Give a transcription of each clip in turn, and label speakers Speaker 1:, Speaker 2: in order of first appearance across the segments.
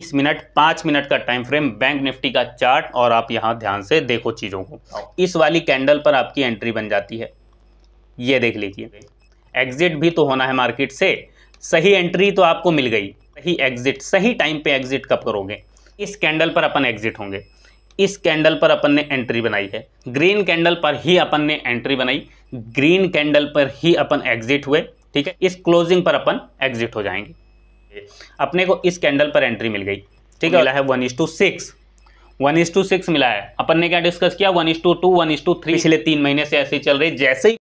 Speaker 1: तीस minute 5 minute का time frame bank Nifty का चार्ट और आप यहां ध्यान से देखो चीज़ों को इस वाली कैंडल पर आपकी एंट्री बन जाती है ये देख लीजिए एग्जिट भी तो होना है मार्केट से सही एंट्री तो आपको मिल गई सही एग्जिट सही टाइम पे एग्जिट कब करोगे इस कैंडल पर अपन एग्जिट होंगे इस कैंडल पर अपन ने एंट्री बनाई है ग्रीन कैंडल पर ही अपन ने एंट्री बनाई ग्रीन कैंडल पर ही अपन एग्जिट हुए ठीक है इस क्लोजिंग पर अपन एग्जिट हो जाएंगे देखिए अपने को इस कैंडल पर एंट्री मिल गई ठीक है मिला है one is to six one is to six मिला है अपन ने क्या डिस्कस किया one is to two one is to three पिछले तीन महीने से ऐसे ही चल रही जैसे ही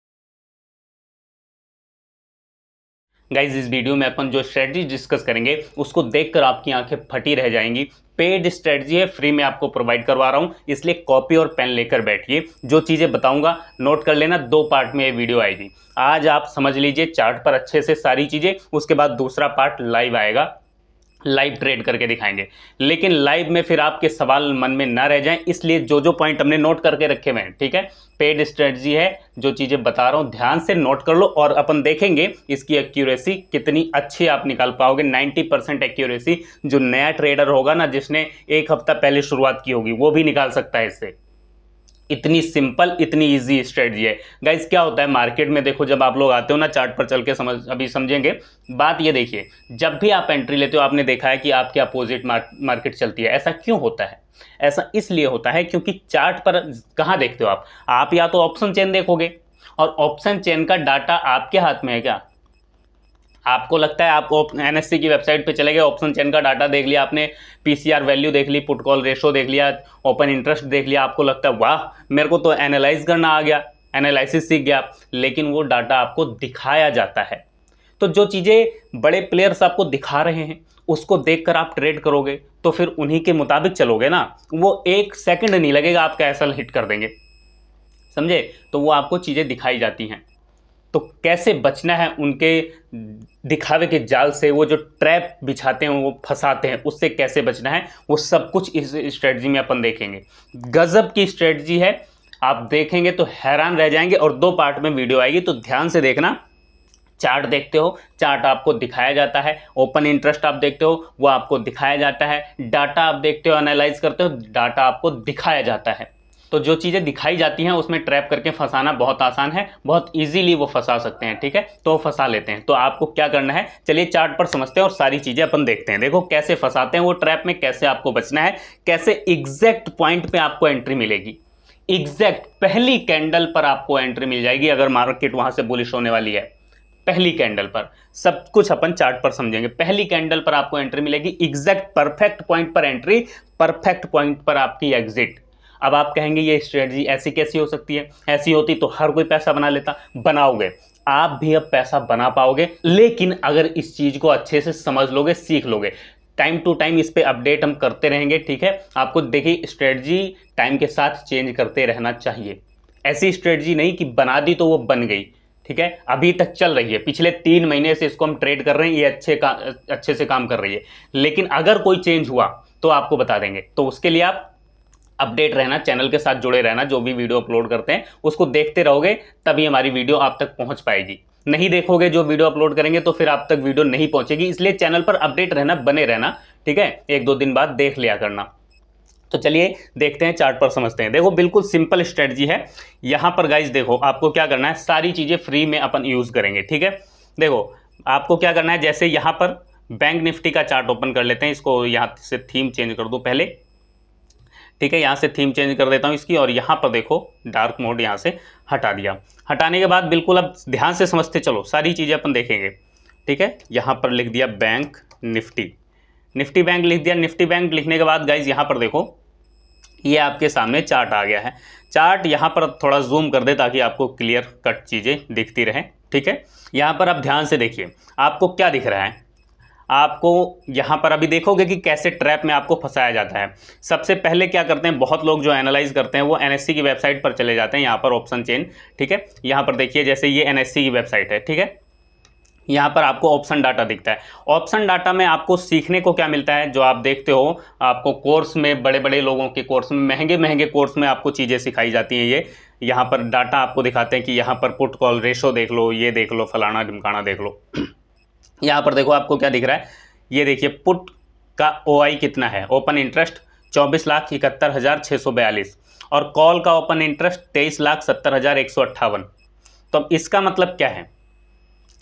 Speaker 1: गाइज इस वीडियो में अपन जो स्ट्रेटजी डिस्कस करेंगे उसको देखकर आपकी आंखें फटी रह जाएंगी पेड स्ट्रेटजी है फ्री में आपको प्रोवाइड करवा रहा हूँ इसलिए कॉपी और पेन लेकर बैठिए जो चीज़ें बताऊँगा नोट कर लेना दो पार्ट में ये वीडियो आएगी आज आप समझ लीजिए चार्ट पर अच्छे से सारी चीज़ें उसके बाद दूसरा पार्ट लाइव आएगा लाइव ट्रेड करके दिखाएंगे लेकिन लाइव में फिर आपके सवाल मन में ना रह जाएं इसलिए जो जो पॉइंट हमने नोट करके रखे हुए हैं ठीक है पेड स्ट्रेटजी है जो चीज़ें बता रहा हूँ ध्यान से नोट कर लो और अपन देखेंगे इसकी एक्यूरेसी कितनी अच्छी आप निकाल पाओगे 90 परसेंट एक्यूरेसी जो नया ट्रेडर होगा ना जिसने एक हफ्ता पहले शुरुआत की होगी वो भी निकाल सकता है इससे इतनी सिंपल इतनी इजी स्ट्रेटजी है गाइज क्या होता है मार्केट में देखो जब आप लोग आते हो ना चार्ट पर चल के समझ अभी समझेंगे बात ये देखिए जब भी आप एंट्री लेते हो आपने देखा है कि आपके अपोजिट मार्केट चलती है ऐसा क्यों होता है ऐसा इसलिए होता है क्योंकि चार्ट पर कहाँ देखते हो आप आप या तो ऑप्शन चेन देखोगे और ऑप्शन चेन का डाटा आपके हाथ में है क्या आपको लगता है आप एन की वेबसाइट पे चले गए ऑप्शन चेन का डाटा देख लिया आपने पीसीआर वैल्यू देख ली पुट कॉल रेशो देख लिया ओपन इंटरेस्ट देख लिया आपको लगता है वाह मेरे को तो एनालाइज करना आ गया एनालिसिस सीख गया लेकिन वो डाटा आपको दिखाया जाता है तो जो चीज़ें बड़े प्लेयर्स आपको दिखा रहे हैं उसको देख आप ट्रेड करोगे तो फिर उन्हीं के मुताबिक चलोगे ना वो एक सेकेंड नहीं लगेगा आपका ऐसा हिट कर देंगे समझे तो वो आपको चीज़ें दिखाई जाती हैं तो कैसे बचना है उनके दिखावे के जाल से वो जो ट्रैप बिछाते हैं वो फंसाते हैं उससे कैसे बचना है वो सब कुछ इस स्ट्रेटजी में अपन देखेंगे गज़ब की स्ट्रेटजी है आप देखेंगे तो हैरान रह जाएंगे और दो पार्ट में वीडियो आएगी तो ध्यान से देखना चार्ट देखते हो चार्ट आपको दिखाया जाता है ओपन इंटरेस्ट आप देखते हो वो आपको दिखाया जाता है डाटा आप देखते हो एनालाइज करते हो डाटा आपको दिखाया जाता है तो जो चीज़ें दिखाई जाती हैं उसमें ट्रैप करके फंसाना बहुत आसान है बहुत ईजिली वो फंसा सकते हैं ठीक है तो वो फंसा लेते हैं तो आपको क्या करना है चलिए चार्ट पर समझते हैं और सारी चीज़ें अपन देखते हैं देखो कैसे फंसाते हैं वो ट्रैप में कैसे आपको बचना है कैसे एग्जैक्ट पॉइंट पर आपको एंट्री मिलेगी एग्जैक्ट पहली कैंडल पर आपको एंट्री मिल जाएगी अगर मार्केट वहाँ से बुलिश होने वाली है पहली कैंडल पर सब कुछ अपन चार्ट पर समझेंगे पहली कैंडल पर आपको एंट्री मिलेगी एग्जैक्ट परफेक्ट पॉइंट पर एंट्री परफेक्ट पॉइंट पर आपकी एग्जिट अब आप कहेंगे ये स्ट्रेटजी ऐसी कैसी हो सकती है ऐसी होती तो हर कोई पैसा बना लेता बनाओगे आप भी अब पैसा बना पाओगे लेकिन अगर इस चीज़ को अच्छे से समझ लोगे सीख लोगे टाइम टू टाइम इस पर अपडेट हम करते रहेंगे ठीक है आपको देखिए स्ट्रेटजी टाइम के साथ चेंज करते रहना चाहिए ऐसी स्ट्रेटजी नहीं कि बना दी तो वो बन गई ठीक है अभी तक चल रही है पिछले तीन महीने से इसको हम ट्रेड कर रहे हैं ये अच्छे का अच्छे से काम कर रही है लेकिन अगर कोई चेंज हुआ तो आपको बता देंगे तो उसके लिए आप अपडेट रहना चैनल के साथ जुड़े रहना जो भी वीडियो अपलोड करते हैं उसको देखते रहोगे तभी हमारी वीडियो आप तक पहुंच पाएगी नहीं देखोगे जो वीडियो अपलोड करेंगे तो फिर आप तक वीडियो नहीं पहुंचेगी इसलिए चैनल पर अपडेट रहना बने रहना ठीक है एक दो दिन बाद देख लिया करना तो चलिए देखते हैं चार्ट पर समझते हैं देखो बिल्कुल सिंपल स्ट्रेटजी है यहाँ पर गाइज देखो आपको क्या करना है सारी चीज़ें फ्री में अपन यूज़ करेंगे ठीक है देखो आपको क्या करना है जैसे यहाँ पर बैंक निफ्टी का चार्ट ओपन कर लेते हैं इसको यहाँ से थीम चेंज कर दो पहले ठीक है यहाँ से थीम चेंज कर देता हूँ इसकी और यहाँ पर देखो डार्क मोड यहाँ से हटा दिया हटाने के बाद बिल्कुल अब ध्यान से समझते चलो सारी चीज़ें अपन देखेंगे ठीक है यहाँ पर लिख दिया बैंक निफ्टी निफ्टी बैंक लिख दिया निफ्टी बैंक लिखने के बाद गाइज यहाँ पर देखो ये आपके सामने चार्ट आ गया है चार्ट यहाँ पर थोड़ा जूम कर दे ताकि आपको क्लियर कट चीज़ें दिखती रहें ठीक है यहाँ पर आप ध्यान से देखिए आपको क्या दिख रहा है आपको यहाँ पर अभी देखोगे कि कैसे ट्रैप में आपको फंसाया जाता है सबसे पहले क्या करते हैं बहुत लोग जो एनालाइज करते हैं वो एन की वेबसाइट पर चले जाते हैं यहाँ पर ऑप्शन चेन ठीक है यहाँ पर देखिए जैसे ये एन की वेबसाइट है ठीक है यहाँ पर आपको ऑप्शन डाटा दिखता है ऑप्शन डाटा में आपको सीखने को क्या मिलता है जो आप देखते हो आपको कोर्स में बड़े बड़े लोगों के कोर्स में महंगे महंगे कोर्स में आपको चीज़ें सिखाई जाती हैं ये यहाँ पर डाटा आपको दिखाते हैं कि यहाँ पर पुट कॉल रेशो देख लो ये देख लो फलाना ढिमकाना देख लो यहाँ पर देखो आपको क्या दिख रहा है ये देखिए पुट का ओ कितना है ओपन इंटरेस्ट चौबीस लाख इकहत्तर हज़ार छः सौ बयालीस और कॉल का ओपन इंटरेस्ट तेईस लाख सत्तर हज़ार एक सौ अट्ठावन तो अब इसका मतलब क्या है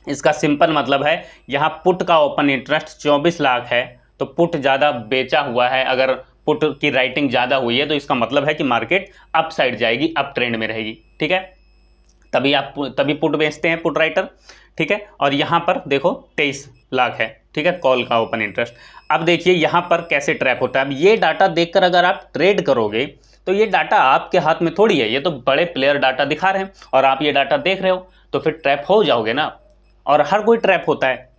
Speaker 1: इसका सिंपल मतलब है यहाँ पुट का ओपन इंटरेस्ट चौबीस लाख है तो पुट ज़्यादा बेचा हुआ है अगर पुट की राइटिंग ज़्यादा हुई है तो इसका मतलब है कि मार्केट अप साइड जाएगी अप ट्रेंड में रहेगी ठीक है तभी आप तभी पुट बेचते हैं पुट राइटर ठीक है और यहाँ पर देखो तेईस लाख है ठीक है कॉल का ओपन इंटरेस्ट अब देखिए यहाँ पर कैसे ट्रैप होता है अब ये डाटा देखकर अगर आप ट्रेड करोगे तो ये डाटा आपके हाथ में थोड़ी है ये तो बड़े प्लेयर डाटा दिखा रहे हैं और आप ये डाटा देख रहे हो तो फिर ट्रैप हो जाओगे ना और हर कोई ट्रैप होता है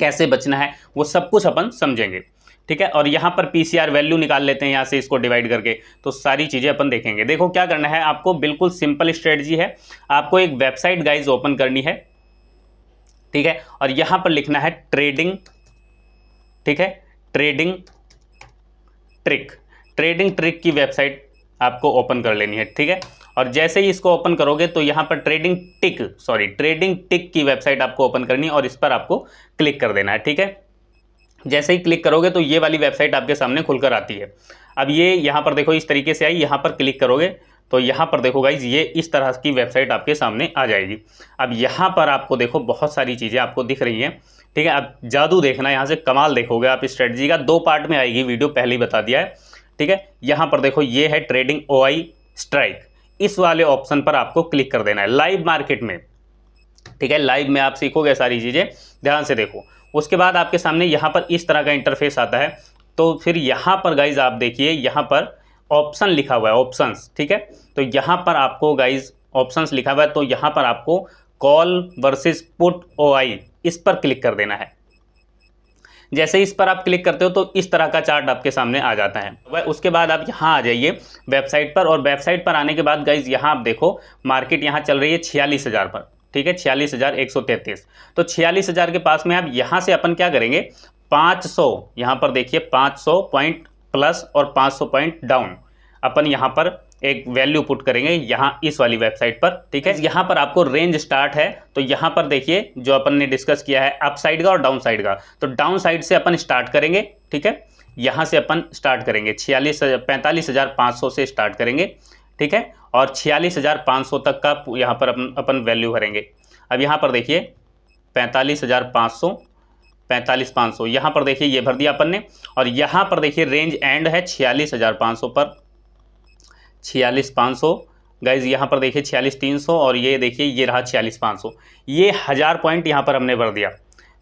Speaker 1: कैसे बचना है वो सब कुछ अपन समझेंगे ठीक है और यहाँ पर पी वैल्यू निकाल लेते हैं यहाँ से इसको डिवाइड करके तो सारी चीज़ें अपन देखेंगे देखो क्या करना है आपको बिल्कुल सिंपल स्ट्रेटजी है आपको एक वेबसाइट गाइज ओपन करनी है ठीक है और यहां पर लिखना है ट्रेडिंग ठीक है ट्रेडिंग ट्रिक ट्रेडिंग ट्रिक की वेबसाइट आपको ओपन कर लेनी है ठीक है और जैसे ही इसको ओपन करोगे तो यहां पर trading tick sorry trading tick की वेबसाइट आपको ओपन करनी है और इस पर आपको क्लिक कर देना है ठीक है जैसे ही क्लिक करोगे तो ये वाली वेबसाइट आपके सामने खुलकर आती है अब ये यहां पर देखो इस तरीके से आई यहां पर क्लिक करोगे तो यहाँ पर देखो गाइज ये इस तरह की वेबसाइट आपके सामने आ जाएगी अब यहाँ पर आपको देखो बहुत सारी चीज़ें आपको दिख रही हैं ठीक है अब जादू देखना यहाँ से कमाल देखोगे आप स्ट्रेटजी का दो पार्ट में आएगी वीडियो पहले ही बता दिया है ठीक है यहाँ पर देखो ये है ट्रेडिंग ओ स्ट्राइक इस वाले ऑप्शन पर आपको क्लिक कर देना है लाइव मार्केट में ठीक है लाइव में आप सीखोगे सारी चीज़ें ध्यान से देखो उसके बाद आपके सामने यहाँ पर इस तरह का इंटरफेस आता है तो फिर यहाँ पर गाइज आप देखिए यहाँ पर ऑप्शन लिखा हुआ है ऑप्शंस ठीक है तो यहाँ पर आपको गाइज ऑप्शंस लिखा हुआ है तो यहाँ पर आपको call versus put O I इस पर क्लिक कर देना है जैसे इस पर आप क्लिक करते हो तो इस तरह का चार्ट आपके सामने आ जाता है वह उसके बाद आप यहाँ आ जाइए वेबसाइट पर और वेबसाइट पर आने के बाद गाइज यहाँ आप देखो मार्केट यहाँ चल रही है छियालीस हज़ार पर ठीक है छियालीस हज़ार एक सौ तो छियालीस हज़ार के पास में आप यहाँ से अपन क्या करेंगे पाँच सौ यहाँ पर देखिए पाँच सौ पॉइंट प्लस और पाँच सौ पॉइंट डाउन अपन यहाँ पर एक वैल्यू पुट करेंगे यहाँ इस वाली वेबसाइट पर ठीक है यहाँ पर आपको रेंज स्टार्ट है तो यहाँ पर देखिए जो अपन ने डिस्कस किया है अप साइड का और डाउन साइड का तो डाउन साइड से अपन स्टार्ट करेंगे ठीक है यहाँ से अपन स्टार्ट करेंगे छियालीस पैंतालीस हज़ार पाँच सौ से स्टार्ट करेंगे ठीक है और छियालीस हज़ार पाँच सौ तक का यहाँ पर अपन अपन वैल्यू भरेंगे अब यहाँ पर देखिए पैंतालीस हज़ार पाँच सौ पैंतालीस पाँच सौ यहाँ पर देखिए ये भर दिया अपन ने और यहाँ पर देखिए रेंज एंड है छियालीस हज़ार पाँच सौ पर छियालीस पाँच सौ गाइज यहाँ पर देखिए छियालीस तीन सौ और ये देखिए ये रहा छियालीस पाँच सौ ये हज़ार पॉइंट यहाँ पर हमने भर दिया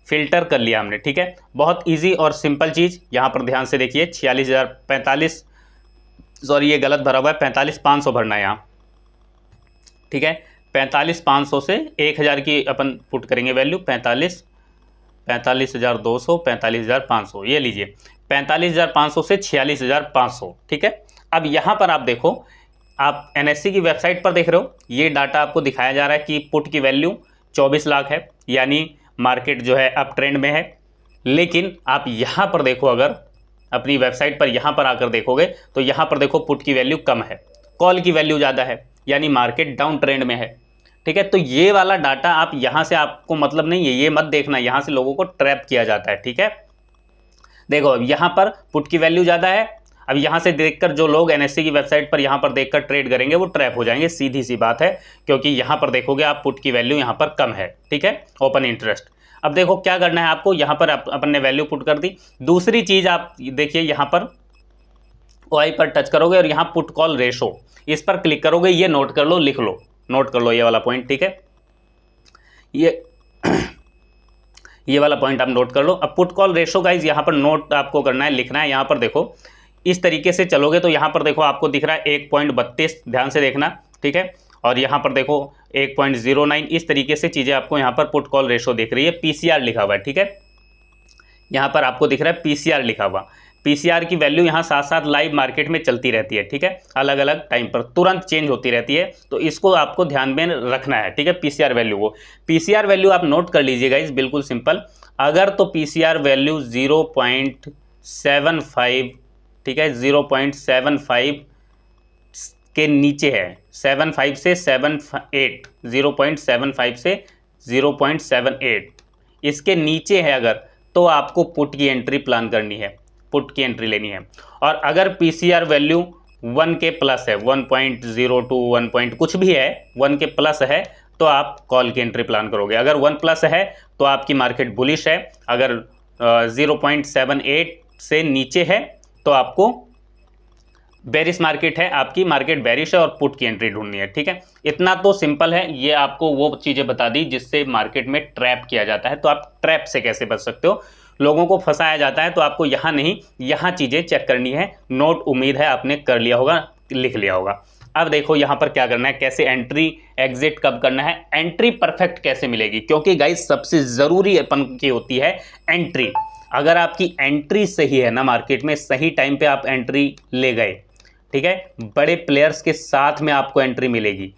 Speaker 1: फिल्टर कर लिया हमने ठीक है बहुत इजी और सिंपल चीज़ यहाँ पर ध्यान से देखिए छियालीस हज़ार पैंतालीस सॉरी ये गलत भरा हुआ है पैंतालीस पाँच सौ भरना है यहाँ ठीक है पैंतालीस पाँच सौ से एक हज़ार की अपन पुट करेंगे वैल्यू पैंतालीस पैंतालीस हज़ार दो सौ पैंतालीस हज़ार पाँच सौ ये लीजिए पैंतालीस हज़ार पाँच सौ से छियालीस हज़ार पाँच सौ ठीक है अब यहाँ पर आप देखो आप एन की वेबसाइट पर देख रहे हो ये डाटा आपको दिखाया जा रहा है कि पुट की वैल्यू चौबीस लाख है यानी मार्केट जो है अब ट्रेंड में है लेकिन आप यहाँ पर देखो अगर अपनी वेबसाइट पर यहाँ पर आकर देखोगे तो यहाँ पर देखो पुट की वैल्यू कम है कॉल की वैल्यू ज़्यादा है यानी मार्केट डाउन ट्रेंड में है ठीक है तो ये वाला डाटा आप यहाँ से आपको मतलब नहीं है ये मत देखना यहाँ से लोगों को ट्रैप किया जाता है ठीक है देखो अब यहाँ पर पुट की वैल्यू ज़्यादा है अब यहाँ से देखकर जो लोग एन e की वेबसाइट पर यहाँ पर देखकर ट्रेड करेंगे वो ट्रैप हो जाएंगे सीधी सी बात है क्योंकि यहाँ पर देखोगे आप पुट की वैल्यू यहाँ पर कम है ठीक है ओपन इंटरेस्ट अब देखो क्या करना है आपको यहाँ पर आप, अपन ने वैल्यू पुट कर दी दूसरी चीज़ आप देखिए यहाँ पर वाई पर टच करोगे और यहाँ पुट कॉल रेशो इस पर क्लिक करोगे ये नोट कर लो लिख लो नोट कर लो ये वाला पॉइंट ठीक है ये ये वाला पॉइंट आप नोट कर लो अब पुट कॉल रेशो गाइज यहाँ पर नोट आपको करना है लिखना है यहाँ पर देखो इस तरीके से चलोगे तो यहाँ पर देखो आपको दिख रहा है एक पॉइंट बत्तीस ध्यान से देखना ठीक है और यहाँ पर देखो एक पॉइंट जीरो नाइन इस तरीके से चीज़ें आपको यहाँ पर पुट कॉल रेशो दिख रही है पीसीआर लिखा हुआ है ठीक है यहाँ पर आपको दिख रहा है पीसीआर लिखा हुआ पीसीआर की वैल्यू यहाँ साथ साथ लाइव मार्केट में चलती रहती है ठीक है अलग अलग टाइम पर तुरंत चेंज होती रहती है तो इसको आपको ध्यान में रखना है ठीक है पीसीआर वैल्यू को पीसीआर वैल्यू आप नोट कर लीजिएगा इस बिल्कुल सिंपल अगर तो PCR value zero point seven five ठीक है ज़ीरो पॉइंट सेवन फाइव के नीचे है सेवन फाइव से seven eight zero point seven five से ज़ीरो पॉइंट सेवन एट इसके नीचे है अगर तो आपको पुट की एंट्री प्लान करनी है पुट की एंट्री लेनी है और अगर पीसीआर वैल्यू वन के प्लस है one point zero to one point कुछ भी है वन के प्लस है तो आप कॉल की एंट्री प्लान करोगे अगर वन प्लस है तो आपकी मार्केट बुलिश है अगर ज़ीरो पॉइंट सेवन एट से नीचे है तो आपको बेरिस मार्केट है आपकी मार्केट बेरिश है और पुट की एंट्री ढूंढनी है ठीक है इतना तो सिंपल है ये आपको वो चीज़ें बता दी जिससे मार्केट में ट्रैप किया जाता है तो आप ट्रैप से कैसे बच सकते हो लोगों को फंसाया जाता है तो आपको यहाँ नहीं यहाँ चीज़ें चेक करनी है नोट उम्मीद है आपने कर लिया होगा लिख लिया होगा अब देखो यहाँ पर क्या करना है कैसे एंट्री एग्जिट कब करना है एंट्री परफेक्ट कैसे मिलेगी क्योंकि गाइस सबसे ज़रूरी अपन की होती है एंट्री अगर आपकी एंट्री सही है ना मार्केट में सही टाइम पे आप एंट्री ले गए ठीक है बड़े प्लेयर्स के साथ में आपको एंट्री मिलेगी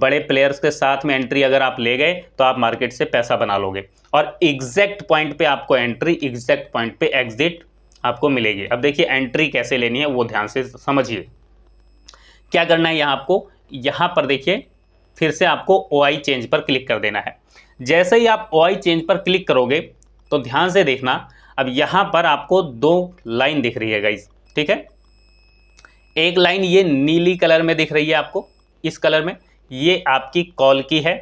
Speaker 1: बड़े प्लेयर्स के साथ में एंट्री अगर आप ले गए तो आप मार्केट से पैसा बना लोगे और एग्जैक्ट पॉइंट पे आपको एंट्री एग्जैक्ट पॉइंट पे एग्जिट आपको मिलेगी अब देखिए एंट्री कैसे लेनी है वो ध्यान से समझिए क्या करना है यहाँ आपको यहाँ पर देखिए फिर से आपको ओ चेंज पर क्लिक कर देना है जैसे ही आप ओ चेंज पर क्लिक करोगे तो ध्यान से देखना अब यहां पर आपको दो लाइन दिख रही है गाइज ठीक है एक लाइन ये नीली कलर में दिख रही है आपको इस कलर में ये आपकी कॉल की है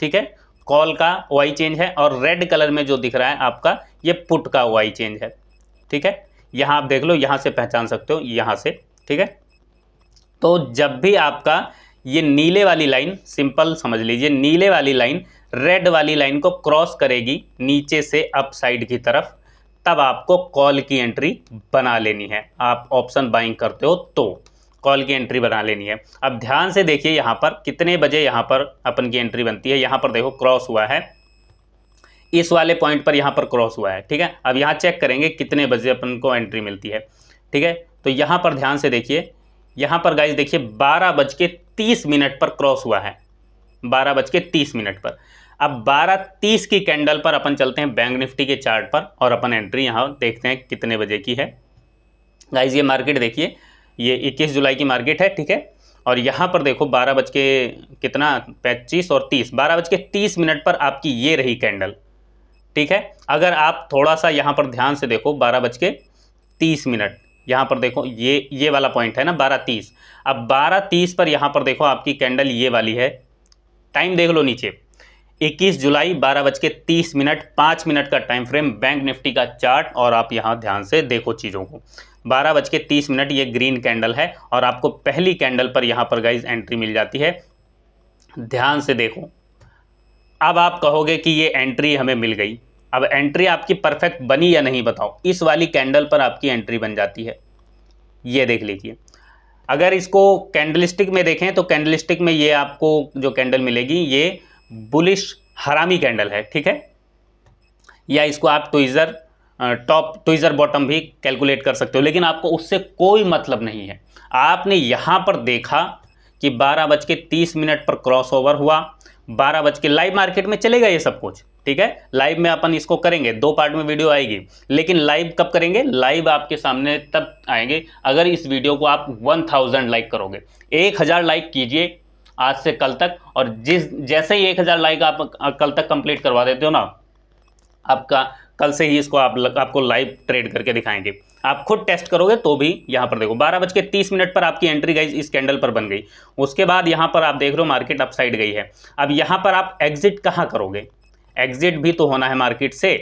Speaker 1: ठीक है कॉल का वाई चेंज है और रेड कलर में जो दिख रहा है आपका ये पुट का वाई चेंज है ठीक है यहाँ आप देख लो यहाँ से पहचान सकते हो यहाँ से ठीक है तो जब भी आपका ये नीले वाली लाइन सिंपल समझ लीजिए नीले वाली लाइन रेड वाली लाइन को क्रॉस करेगी नीचे से अप साइड की तरफ तब आपको कॉल की एंट्री बना लेनी है आप ऑप्शन बाइंग करते हो तो कॉल की एंट्री बना लेनी है अब ध्यान से देखिए यहाँ पर कितने बजे यहाँ पर अपन की एंट्री बनती है यहाँ पर देखो क्रॉस हुआ है इस वाले पॉइंट पर यहाँ पर क्रॉस हुआ है ठीक है अब यहाँ चेक करेंगे कितने बजे अपन को एंट्री मिलती है ठीक है तो यहाँ पर ध्यान से देखिए यहाँ पर गाइज देखिए बारह बज के तीस मिनट पर क्रॉस हुआ है बारह बज के तीस मिनट पर अब बारह तीस की कैंडल पर अपन चलते हैं बैंक निफ्टी के चार्ट पर और अपन एंट्री यहाँ देखते हैं कितने बजे की है गाइज ये मार्केट देखिए ये इक्कीस जुलाई की मार्केट है ठीक है और यहाँ पर देखो बारह बज के कितना पच्चीस और तीस बारह बज के तीस मिनट पर आपकी ये रही कैंडल ठीक है अगर आप थोड़ा सा यहाँ पर ध्यान से देखो बारह बज के तीस मिनट यहाँ पर देखो ये ये वाला पॉइंट है ना बारह तीस अब बारह तीस पर यहाँ पर देखो आपकी कैंडल ये वाली है टाइम देख लो नीचे 21 जुलाई बारह बज के तीस मिनट पाँच मिनट का टाइम फ्रेम बैंक निफ्टी का चार्ट और आप यहाँ ध्यान से देखो चीज़ों को बारह बज के तीस मिनट ये ग्रीन कैंडल है और आपको पहली कैंडल पर यहाँ पर गाइज एंट्री मिल जाती है ध्यान से देखो अब आप कहोगे कि ये एंट्री हमें मिल गई अब एंट्री आपकी परफेक्ट बनी या नहीं बताओ इस वाली कैंडल पर आपकी एंट्री बन जाती है ये देख लीजिए अगर इसको कैंडलस्टिक में देखें तो कैंडलस्टिक में ये आपको जो कैंडल मिलेगी ये बुलिश हरामी कैंडल है ठीक है या इसको आप ट्विज़र टॉप ट्विज़र बॉटम भी कैलकुलेट कर सकते हो लेकिन आपको उससे कोई मतलब नहीं है आपने यहाँ पर देखा कि बारह बज के तीस मिनट पर क्रॉस ओवर हुआ बारह बज के लाइव मार्केट में चलेगा ये सब कुछ ठीक है लाइव में अपन इसको करेंगे दो पार्ट में वीडियो आएगी लेकिन लाइव कब करेंगे लाइव आपके सामने तब आएंगे अगर इस वीडियो को आप वन थाउजेंड लाइक करोगे एक हज़ार लाइक कीजिए आज से कल तक और जिस जैसे ही एक हज़ार लाइक आप कल तक कंप्लीट करवा देते हो ना आपका कल से ही इसको आप आपको लाइव ट्रेड करके दिखाएंगे आप खुद टेस्ट करोगे तो भी यहाँ पर देखो बारह बज के तीस मिनट पर आपकी एंट्री गई इस कैंडल पर बन गई उसके बाद यहाँ पर आप देख रहे हो मार्केट अपसाइड गई है अब यहाँ पर आप एग्जिट कहाँ करोगे एग्जिट भी तो होना है मार्केट से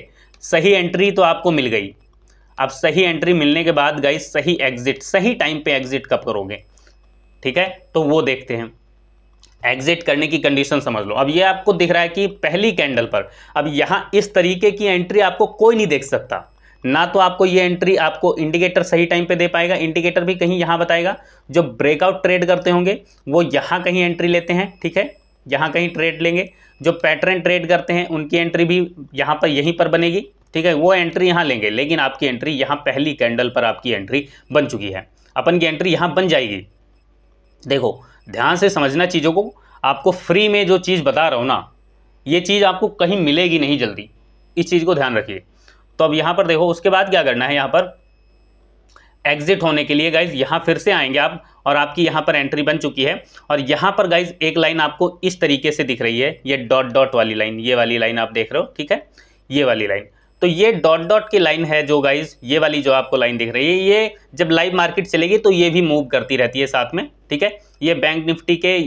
Speaker 1: सही एंट्री तो आपको मिल गई अब सही एंट्री मिलने के बाद गई सही एग्जिट सही टाइम पे एग्जिट कब करोगे ठीक है तो वो देखते हैं एग्जिट करने की कंडीशन समझ लो अब ये आपको दिख रहा है कि पहली कैंडल पर अब यहाँ इस तरीके की एंट्री आपको कोई नहीं देख सकता ना तो आपको ये एंट्री आपको इंडिकेटर सही टाइम पे दे पाएगा इंडिकेटर भी कहीं यहाँ बताएगा जो ब्रेकआउट ट्रेड करते होंगे वो यहाँ कहीं एंट्री लेते हैं ठीक है यहाँ कहीं ट्रेड लेंगे जो पैटर्न ट्रेड करते हैं उनकी एंट्री भी यहाँ पर यहीं पर बनेगी ठीक है वो एंट्री यहाँ लेंगे लेकिन आपकी एंट्री यहाँ पहली कैंडल पर आपकी एंट्री बन चुकी है अपन की एंट्री यहाँ बन जाएगी देखो ध्यान से समझना चीज़ों को आपको फ्री में जो चीज़ बता रहा हूँ ना ये चीज़ आपको कहीं मिलेगी नहीं जल्दी इस चीज़ को ध्यान रखिए तो अब यहाँ पर देखो उसके बाद क्या करना है यहाँ पर एग्जिट होने के लिए गाइज यहाँ फिर से आएंगे आप और आपकी यहाँ पर एंट्री बन चुकी है और यहाँ पर गाइज एक लाइन आपको इस तरीके से दिख रही है ये डॉट डॉट वाली लाइन ये वाली लाइन आप देख रहे हो ठीक है ये वाली लाइन तो ये डॉट डॉट की लाइन है जो गाइज ये वाली जो आपको लाइन दिख रही है ये जब लाइव मार्केट चलेगी तो ये भी मूव करती रहती है साथ में ठीक है ये बैंक निफ्टी के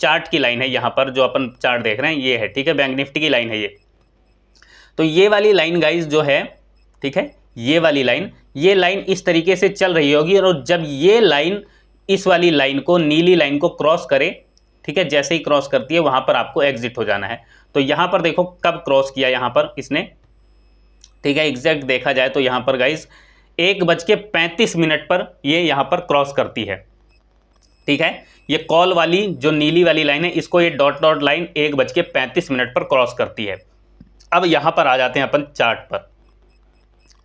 Speaker 1: चार्ट की लाइन है यहाँ पर जो अपन चार्ट देख रहे हैं ये है ठीक है बैंक निफ्टी की लाइन है ये तो ये वाली लाइन गाइज जो है ठीक है ये वाली लाइन ये लाइन इस तरीके से चल रही होगी और जब ये लाइन इस वाली लाइन को नीली लाइन को क्रॉस करे ठीक है जैसे ही क्रॉस करती है वहां पर आपको एग्जिट हो जाना है तो यहां पर देखो कब क्रॉस किया यहां पर इसने ठीक है एग्जैक्ट देखा जाए तो यहां पर गाइस एक बज के पैंतीस मिनट पर ये यह पर क्रॉस करती है ठीक है ये कॉल वाली जो नीली वाली लाइन है इसको ये डॉट डॉट लाइन एक बज के पैंतीस मिनट पर क्रॉस करती है अब यहां पर आ जाते हैं अपन चार्ट पर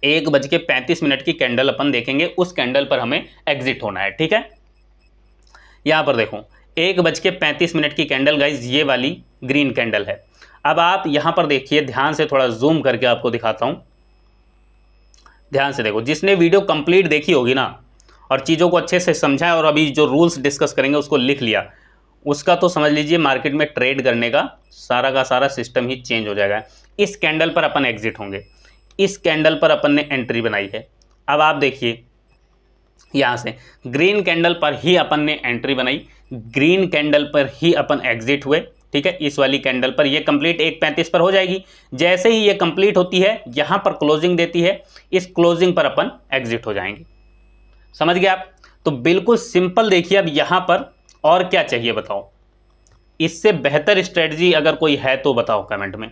Speaker 1: एक बज के पैंतीस मिनट की कैंडल अपन देखेंगे उस कैंडल पर हमें एग्जिट होना है ठीक है यहां पर देखो एक बज के पैंतीस मिनट की कैंडल गाइज ये वाली ग्रीन कैंडल है अब आप यहां पर देखिए ध्यान से थोड़ा जूम करके आपको दिखाता हूं ध्यान से देखो जिसने वीडियो कंप्लीट देखी होगी ना और चीज़ों को अच्छे से समझा और अभी जो रूल्स डिस्कस करेंगे उसको लिख लिया उसका तो समझ लीजिए मार्केट में ट्रेड करने का सारा का सारा सिस्टम ही चेंज हो जाएगा इस कैंडल पर अपन एग्जिट होंगे इस कैंडल पर अपन ने एंट्री बनाई है अब आप देखिए यहाँ से ग्रीन कैंडल पर ही अपन ने एंट्री बनाई ग्रीन कैंडल पर ही अपन एग्जिट हुए ठीक है इस वाली कैंडल पर ये कंप्लीट एक पैंतीस पर हो जाएगी जैसे ही ये कंप्लीट होती है यहाँ पर क्लोजिंग देती है इस क्लोजिंग पर अपन एग्जिट हो जाएंगे समझ गए आप तो बिल्कुल सिंपल देखिए अब यहाँ पर और क्या चाहिए बताओ इससे बेहतर स्ट्रेटजी अगर कोई है तो बताओ कमेंट में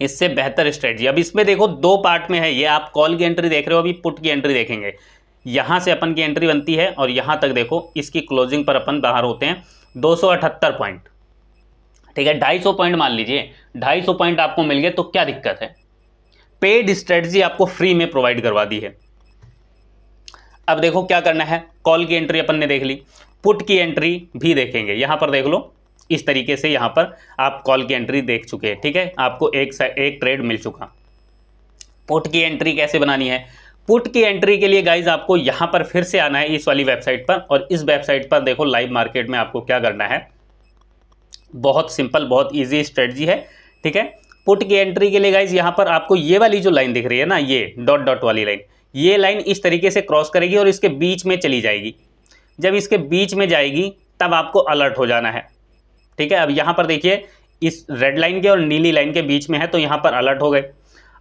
Speaker 1: इससे बेहतर स्ट्रेटजी अब इसमें देखो दो पार्ट में है ये आप कॉल की एंट्री देख रहे हो अभी पुट की एंट्री देखेंगे यहाँ से अपन की एंट्री बनती है और यहाँ तक देखो इसकी क्लोजिंग पर अपन बाहर होते हैं दो पॉइंट ठीक है ढाई सौ पॉइंट मान लीजिए ढाई सौ पॉइंट आपको मिल गए तो क्या दिक्कत है पेड स्ट्रेटजी आपको फ्री में प्रोवाइड करवा दी है अब देखो क्या करना है कॉल की एंट्री अपन ने देख ली पुट की एंट्री भी देखेंगे यहां पर देख लो इस तरीके से यहाँ पर आप कॉल की एंट्री देख चुके हैं ठीक है आपको एक एक ट्रेड मिल चुका पुट की एंट्री कैसे बनानी है पुट की एंट्री के लिए गाइज आपको यहाँ पर फिर से आना है इस वाली वेबसाइट पर और इस वेबसाइट पर देखो लाइव मार्केट में आपको क्या करना है बहुत सिंपल बहुत ईजी स्ट्रेटजी है ठीक है पुट की एंट्री के लिए गाइज यहाँ पर आपको ये वाली जो लाइन दिख रही है ना ये डॉट डॉट वाली लाइन ये लाइन इस तरीके से क्रॉस करेगी और इसके बीच में चली जाएगी जब इसके बीच में जाएगी तब आपको अलर्ट हो जाना है ठीक है अब यहाँ पर देखिए इस रेड लाइन के और नीली लाइन के बीच में है तो यहाँ पर अलर्ट हो गए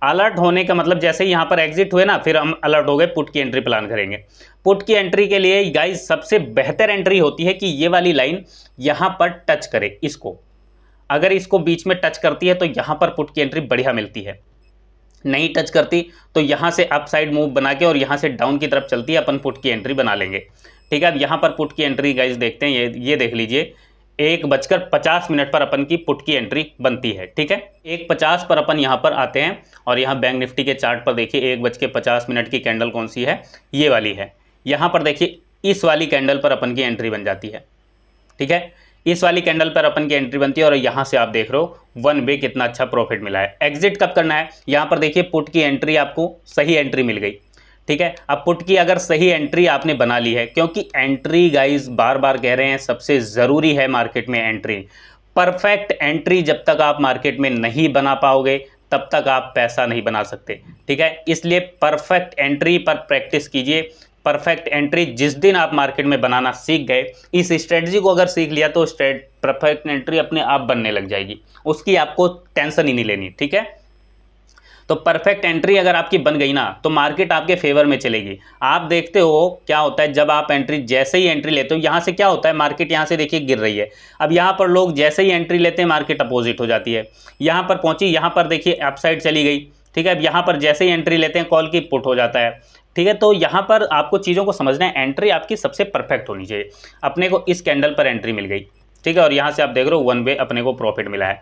Speaker 1: अलर्ट होने का मतलब जैसे यहाँ पर एग्जिट हुए ना फिर हम अलर्ट हो गए पुट की एंट्री प्लान करेंगे पुट की एंट्री के लिए गाइस सबसे बेहतर एंट्री होती है कि ये वाली लाइन यहाँ पर टच करे इसको अगर इसको बीच में टच करती है तो यहाँ पर पुट की एंट्री बढ़िया मिलती है नहीं टच करती तो यहाँ से अप साइड मूव बना के और यहाँ से डाउन की तरफ चलती है अपन पुट की एंट्री बना लेंगे ठीक है अब यहाँ पर पुट की एंट्री गाइज देखते हैं ये ये देख लीजिए एक बजकर पचास मिनट पर अपन की पुट की एंट्री बनती है ठीक है एक पचास पर अपन यहाँ पर आते हैं और यहाँ बैंक निफ्टी के चार्ट पर देखिए एक बज के पचास मिनट की कैंडल कौन सी है ये वाली है यहाँ पर देखिए इस वाली कैंडल पर अपन की एंट्री बन जाती है ठीक है इस वाली कैंडल पर अपन की एंट्री बनती है और यहाँ से आप देख रहे हो वन वे कितना अच्छा प्रॉफिट मिला है एग्जिट कब करना है यहाँ पर देखिए पुट की एंट्री आपको सही एंट्री मिल गई ठीक है अब पुट की अगर सही एंट्री आपने बना ली है क्योंकि एंट्री गाइस बार बार कह रहे हैं सबसे ज़रूरी है मार्केट में एंट्री परफेक्ट एंट्री जब तक आप मार्केट में नहीं बना पाओगे तब तक आप पैसा नहीं बना सकते ठीक है इसलिए परफेक्ट एंट्री पर प्रैक्टिस कीजिए परफेक्ट एंट्री जिस दिन आप मार्केट में बनाना सीख गए इस स्ट्रेटजी को अगर सीख लिया तो परफेक्ट एंट्री अपने आप बनने लग जाएगी उसकी आपको टेंशन ही नहीं लेनी ठीक है तो परफेक्ट एंट्री अगर आपकी बन गई ना तो मार्केट आपके फेवर में चलेगी आप देखते हो क्या होता है जब आप एंट्री जैसे ही एंट्री लेते हो यहाँ से क्या होता है मार्केट यहाँ से देखिए गिर रही है अब यहाँ पर लोग जैसे ही एंट्री लेते हैं मार्केट अपोजिट हो जाती है यहाँ पर पहुँची यहाँ पर देखिए अपसाइड चली गई ठीक है अब यहाँ पर जैसे ही एंट्री लेते हैं कॉल की पुट हो जाता है ठीक है तो यहाँ पर आपको चीज़ों को समझना है एंट्री आपकी सबसे परफेक्ट होनी चाहिए अपने को इस कैंडल पर एंट्री मिल गई ठीक है और यहाँ से आप देख रहे हो वन वे अपने को प्रॉफिट मिला है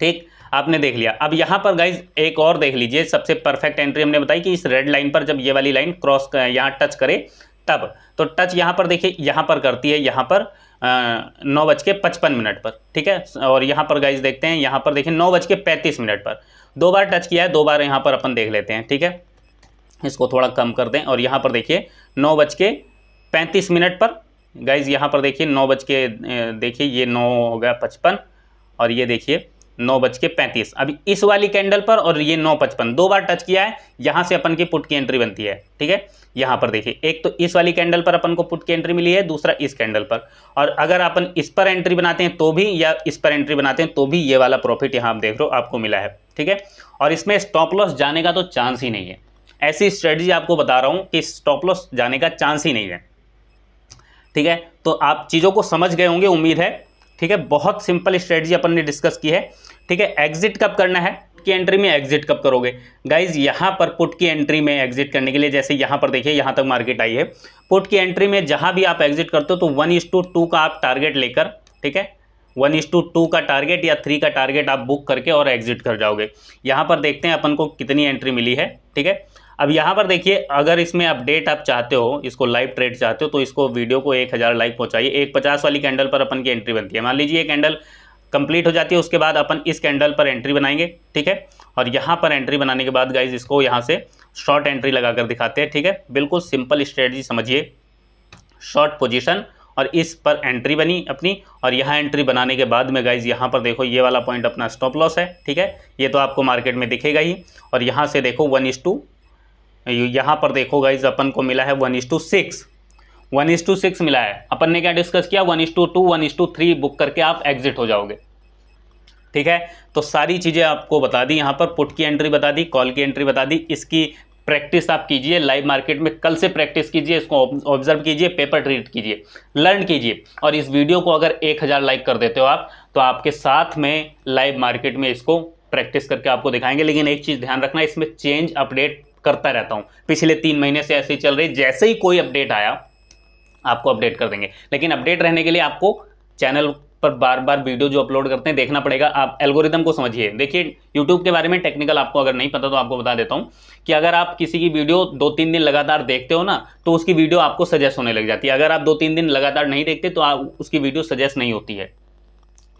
Speaker 1: ठीक आपने देख लिया अब यहाँ पर गाइज एक और देख लीजिए सबसे परफेक्ट एंट्री हमने बताई कि इस रेड लाइन पर जब ये वाली लाइन क्रॉस यहाँ टच करे तब तो टच यहाँ पर देखिए यहाँ पर करती है यहाँ पर नौ बज के पचपन मिनट पर ठीक है और यहाँ पर गाइज देखते हैं यहाँ पर देखिए नौ बज के पैंतीस मिनट पर दो बार टच किया है दो बार यहाँ पर अपन देख लेते हैं ठीक है इसको थोड़ा कम कर दें और यहाँ पर देखिए नौ बज के पैंतीस मिनट पर गाइज यहाँ पर देखिए नौ बज के देखिए ये नौ हो गया पचपन और ये देखिए नौ बज के पैंतीस अभी इस वाली कैंडल पर और ये नौ पचपन दो बार टच किया है यहां से अपन की पुट की एंट्री बनती है ठीक है यहां पर देखिए एक तो इस वाली कैंडल पर अपन को पुट की एंट्री मिली है दूसरा इस कैंडल पर और अगर अपन इस पर एंट्री बनाते हैं तो भी या इस पर एंट्री बनाते हैं तो भी ये वाला प्रॉफिट यहाँ आप देख रहे हो आपको मिला है ठीक है और इसमें स्टॉप लॉस जाने का तो चांस ही नहीं है ऐसी स्ट्रेटजी आपको बता रहा हूँ कि स्टॉप लॉस जाने का चांस ही नहीं है ठीक है तो आप चीज़ों को समझ गए होंगे उम्मीद है ठीक है बहुत सिंपल स्ट्रेटजी अपन ने डिस्कस की है ठीक है एग्जिट कब करना है की एंट्री में एग्जिट कब करोगे गाइज यहां पर पुट की एंट्री में एग्जिट करने के लिए जैसे यहां पर देखिए यहां तक मार्केट आई है पुट की एंट्री में जहां भी आप एग्जिट करते हो तो वन इज टू टू का आप टारगेट लेकर ठीक है वन इज टू टू का टारगेट या थ्री का टारगेट आप बुक करके और एग्जिट कर जाओगे यहां पर देखते हैं अपन को कितनी एंट्री मिली है ठीक है अब यहाँ पर देखिए अगर इसमें अपडेट आप चाहते हो इसको लाइव ट्रेड चाहते हो तो इसको वीडियो को एक हज़ार लाइक पहुँचाइए एक पचास वाली कैंडल पर अपन की एंट्री बनती है मान लीजिए ये कैंडल कंप्लीट हो जाती है उसके बाद अपन इस कैंडल पर एंट्री बनाएंगे ठीक है और यहाँ पर एंट्री बनाने के बाद गाइज इसको यहाँ से शॉर्ट एंट्री लगा कर दिखाते हैं ठीक है बिल्कुल सिंपल स्ट्रेटजी समझिए शॉर्ट पोजिशन और इस पर एंट्री बनी अपनी और यहाँ एंट्री बनाने के बाद में गाइज यहाँ पर देखो ये वाला पॉइंट अपना स्टॉप लॉस है ठीक है ये तो आपको मार्केट में दिखेगा ही और यहाँ से देखो वन इस टू यहाँ पर देखो गाइज अपन को मिला है one is to six one is to six मिला है अपन ने क्या डिस्कस किया one is to two one is to three book करके आप एग्जिट हो जाओगे ठीक है तो सारी चीज़ें आपको बता दी यहाँ पर पुट की एंट्री बता दी कॉल की एंट्री बता दी इसकी प्रैक्टिस आप कीजिए लाइव मार्केट में कल से प्रैक्टिस कीजिए इसको ऑब्जर्व कीजिए पेपर रीड कीजिए लर्न कीजिए और इस वीडियो को अगर एक हजार लाइक कर देते हो आप तो आपके साथ में लाइव मार्केट में इसको प्रैक्टिस करके आपको दिखाएंगे लेकिन एक चीज़ ध्यान रखना इसमें चेंज अपडेट करता रहता हूँ पिछले तीन महीने से ऐसे ही चल रही जैसे ही कोई अपडेट आया आपको अपडेट कर देंगे लेकिन अपडेट रहने के लिए आपको चैनल पर बार बार वीडियो जो अपलोड करते हैं देखना पड़ेगा आप एल्गोरिदम को समझिए देखिए यूट्यूब के बारे में टेक्निकल आपको अगर नहीं पता तो आपको बता देता हूँ कि अगर आप किसी की वीडियो दो तीन दिन लगातार देखते हो ना तो उसकी वीडियो आपको सजेस्ट होने लग जाती है अगर आप दो तीन दिन लगातार नहीं देखते तो आप उसकी वीडियो सजेस्ट नहीं होती है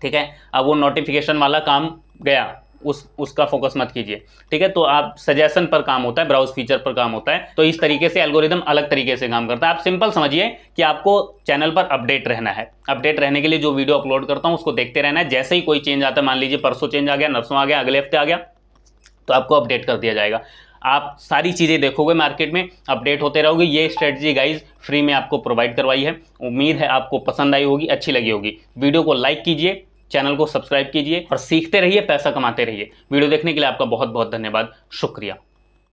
Speaker 1: ठीक है अब वो नोटिफिकेशन वाला काम गया उस उसका फोकस मत कीजिए ठीक है तो आप सजेशन पर काम होता है ब्राउज फीचर पर काम होता है तो इस तरीके से एल्गोरिदम अलग तरीके से काम करता है आप सिंपल समझिए कि आपको चैनल पर अपडेट रहना है अपडेट रहने के लिए जो वीडियो अपलोड करता हूँ उसको देखते रहना है जैसे ही कोई चेंज आता है मान लीजिए परसों चेंज आ गया नरसों आ गया अगले हफ्ते आ गया तो आपको अपडेट कर दिया जाएगा आप सारी चीज़ें देखोगे मार्केट में अपडेट होते रहोगे ये स्ट्रेटजी गाइज फ्री में आपको प्रोवाइड करवाई है उम्मीद है आपको पसंद आई होगी अच्छी लगी होगी वीडियो को लाइक कीजिए चैनल को सब्सक्राइब कीजिए और सीखते रहिए पैसा कमाते रहिए वीडियो देखने के लिए आपका बहुत बहुत धन्यवाद शुक्रिया